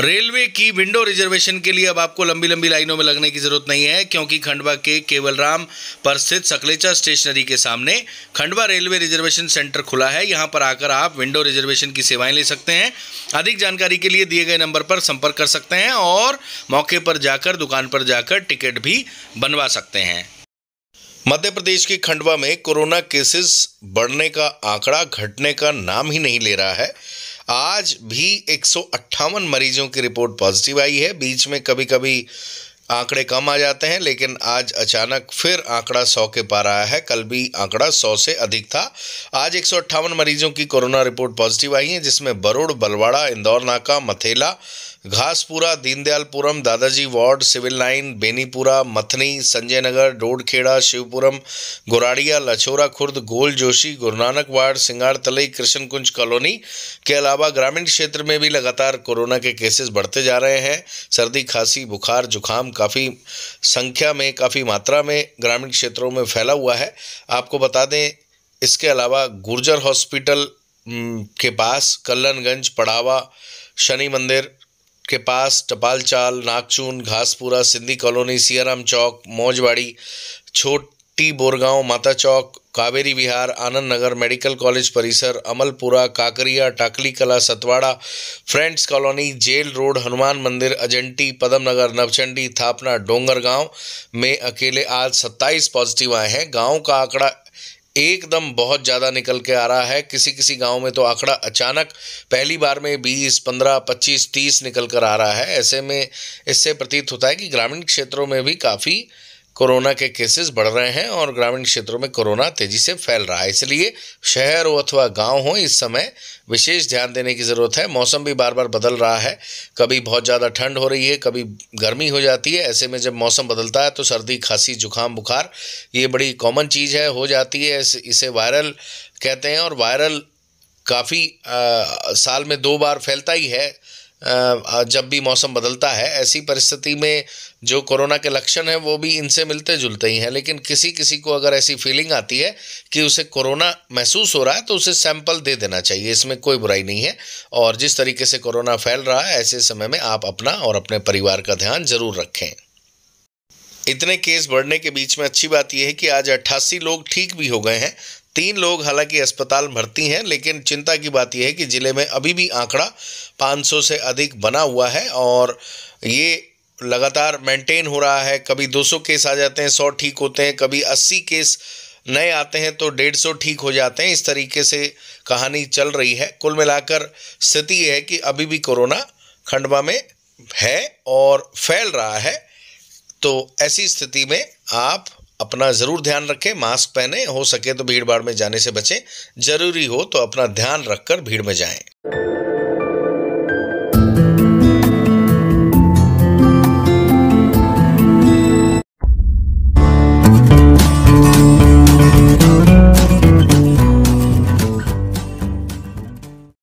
Railway की window reservation के लिए अब आपको लंबी लंबी लाइनों में लगने की जरूरत नहीं है क्योंकि खंडवा के केवलराम पर स्थित सकलेचा स्टेशनरी के सामने खंडवा रेलवे रिजर्वेशन सेंटर खुला है यहां पर आकर आप विंडो रिजर्वेशन की सेवाएं ले सकते हैं अधिक जानकारी के लिए दिए गए नंबर पर संपर्क कर सकते हैं और मौके पर जाकर दुकान पर जाकर टिकट भी बनवा सकते हैं मध्य प्रदेश के खंडवा में कोरोना केसेस बढ़ने का आंकड़ा घटने का नाम ही नहीं ले रहा है आज भी एक मरीजों की रिपोर्ट पॉजिटिव आई है बीच में कभी कभी आंकड़े कम आ जाते हैं लेकिन आज अचानक फिर आंकड़ा सौ के पार आया है कल भी आंकड़ा सौ से अधिक था आज एक मरीजों की कोरोना रिपोर्ट पॉजिटिव आई है जिसमें बरोड़ बलवाड़ा इंदौर नाका मथेला Ghaspura Deendayalpuram Dadaji ward civil line Benipura Mathni Sanjay Nagar Dodkheda Shivpuram Goradia Lachhora Khurd Gol Joshi Gurunanak ward Singartalai Krishna Kunj colony के अलावा ग्रामीण क्षेत्र में भी लगातार कोरोना के केसेस बढ़ते जा रहे हैं सर्दी खांसी बुखार जुकाम काफ़ी संख्या में काफ़ी मात्रा में ग्रामीण क्षेत्रों में फैला हुआ है आपको बता दें इसके अलावा गुर्जर हॉस्पिटल के पास कल्लनगंज पड़ावा शनि मंदिर के पास Tapal Chal Nagchun Ghaspura Sindhi colony Siyaram Chowk Maujwadi Chhot T Borgaon Mata Chowk Kaveri Vihar Anand Nagar medical college परिसर Amalpura Kakaria Takli Kala Satwada friends colony jail road Hanuman Mandir Ajanti पदम नगर नवचंडी थापना डोंगर गांव में अकेले आज 27 पॉजिटिव आए हैं गांव का आंकड़ा एकदम बहुत ज़्यादा निकल के आ रहा है किसी किसी गांव में तो आंकड़ा अचानक पहली बार में 20, 15, 25, 30 निकल कर आ रहा है ऐसे में इससे प्रतीत होता है कि ग्रामीण क्षेत्रों में भी काफ़ी कोरोना के केसेस बढ़ रहे हैं और ग्रामीण क्षेत्रों में कोरोना तेजी से फैल रहा है इसलिए शहर हो अथवा गांव हो इस समय विशेष ध्यान देने की ज़रूरत है मौसम भी बार बार बदल रहा है कभी बहुत ज़्यादा ठंड हो रही है कभी गर्मी हो जाती है ऐसे में जब मौसम बदलता है तो सर्दी खांसी जुकाम बुखार ये बड़ी कॉमन चीज़ है हो जाती है इसे वायरल कहते हैं और वायरल काफ़ी साल में दो बार फैलता ही है जब भी मौसम बदलता है ऐसी परिस्थिति में जो कोरोना के लक्षण हैं वो भी इनसे मिलते जुलते ही हैं लेकिन किसी किसी को अगर ऐसी फीलिंग आती है कि उसे कोरोना महसूस हो रहा है तो उसे सैंपल दे देना चाहिए इसमें कोई बुराई नहीं है और जिस तरीके से कोरोना फैल रहा है ऐसे समय में आप अपना और अपने परिवार का ध्यान जरूर रखें इतने केस बढ़ने के बीच में अच्छी बात यह है कि आज अट्ठासी लोग ठीक भी हो गए हैं तीन लोग हालांकि अस्पताल भर्ती हैं लेकिन चिंता की बात यह है कि ज़िले में अभी भी आंकड़ा 500 से अधिक बना हुआ है और ये लगातार मेंटेन हो रहा है कभी 200 केस आ जाते हैं 100 ठीक होते हैं कभी 80 केस नए आते हैं तो 150 ठीक हो जाते हैं इस तरीके से कहानी चल रही है कुल मिलाकर स्थिति यह है कि अभी भी कोरोना खंडवा में है और फैल रहा है तो ऐसी स्थिति में आप अपना ज़रूर ध्यान रखें मास्क पहने हो सके तो भीड़ भाड़ में जाने से बचें ज़रूरी हो तो अपना ध्यान रखकर भीड़ में जाएं।